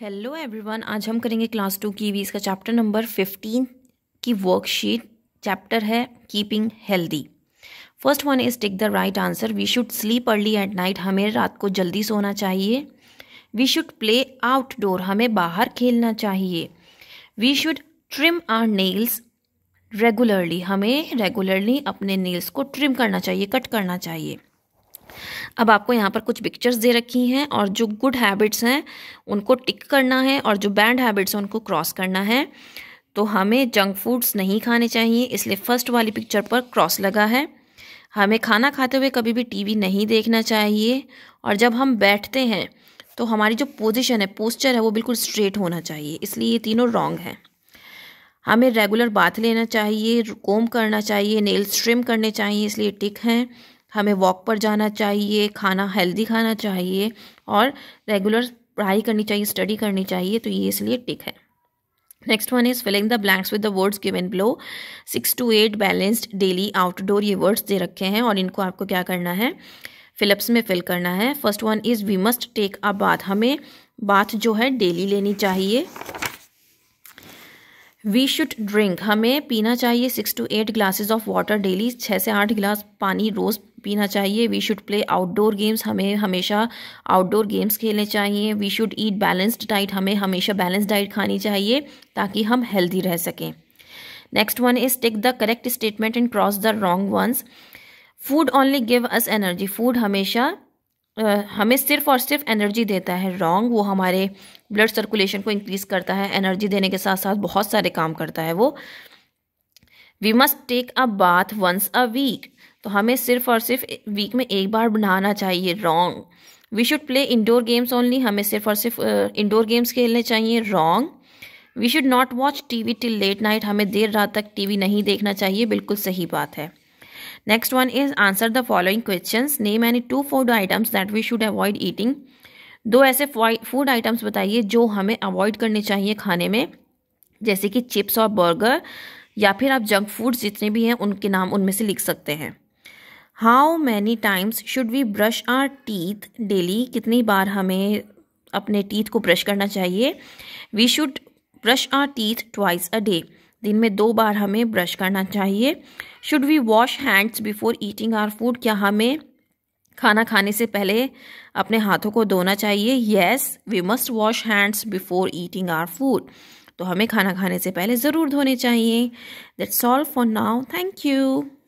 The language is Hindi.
हेलो एवरीवन आज हम करेंगे क्लास टू की इसका चैप्टर नंबर फिफ्टीन की वर्कशीट चैप्टर है keeping healthy first one is tick the right answer we should sleep early at night हमें रात को जल्दी सोना चाहिए वी शुड प्ले आउटडोर हमें बाहर खेलना चाहिए we should trim our nails regularly हमें रेगुलरली अपने नेल्स को ट्रिम करना चाहिए कट करना चाहिए अब आपको यहाँ पर कुछ पिक्चर्स दे रखी हैं और जो गुड हैबिट्स हैं उनको टिक करना है और जो बैड हैबिट्स हैं उनको क्रॉस करना है तो हमें जंक फूड्स नहीं खाने चाहिए इसलिए फर्स्ट वाली पिक्चर पर क्रॉस लगा है हमें खाना खाते हुए कभी भी टीवी नहीं देखना चाहिए और जब हम बैठते हैं तो हमारी जो पोजिशन है पोस्चर है वो बिल्कुल स्ट्रेट होना चाहिए इसलिए ये तीनों रॉन्ग हैं हमें रेगुलर बाथ लेना चाहिए कोम करना चाहिए नेल्स ट्रिम करने चाहिए इसलिए टिक हैं हमें वॉक पर जाना चाहिए खाना हेल्दी खाना चाहिए और रेगुलर पढ़ाई करनी चाहिए स्टडी करनी चाहिए तो ये इसलिए टिक है next one is filling the blanks with the words given below six to eight balanced daily outdoor ये वर्ड्स दे रखे हैं और इनको आपको क्या करना है फिलप्स में फिल करना है first one is we must take a bath हमें बाथ जो है डेली लेनी चाहिए वी शुड ड्रिंक हमें पीना चाहिए six to eight glasses of water daily छः से आठ गिलास पानी रोज़ पीना चाहिए we should play outdoor games हमें हमेशा आउटडोर गेम्स खेलने चाहिए we should eat balanced diet हमें हमेशा बैलेंस डाइट खानी चाहिए ताकि हम हेल्दी रह सकें next one is tick the correct statement and cross the wrong ones food only give us energy food हमेशा हमें सिर्फ और सिर्फ एनर्जी देता है रॉन्ग वो हमारे ब्लड सर्कुलेशन को इंक्रीज़ करता है एनर्जी देने के साथ साथ बहुत सारे काम करता है वो we must take a bath once a week तो हमें सिर्फ और सिर्फ वीक में एक बार बनाना चाहिए wrong we should play indoor games only हमें सिर्फ और सिर्फ इंडोर गेम्स खेलने चाहिए wrong we should not watch T V till late night हमें देर रात तक टी वी नहीं देखना चाहिए बिल्कुल सही बात है next one is answer the following question name any two food items that we should avoid eating दो ऐसे फूड आइटम्स बताइए जो हमें अवॉइड करने चाहिए खाने में जैसे कि चिप्स और बर्गर या फिर आप जंक फूड्स जितने भी हैं उनके नाम उनमें से लिख सकते हैं how many times should we brush our teeth daily कितनी बार हमें अपने टीथ को ब्रश करना चाहिए we should brush our teeth twice a day दिन में दो बार हमें ब्रश करना चाहिए should we wash hands before eating our food क्या हमें खाना खाने से पहले अपने हाथों को धोना चाहिए yes we must wash hands before eating our food तो हमें खाना खाने से पहले ज़रूर धोने चाहिए that's all for now thank you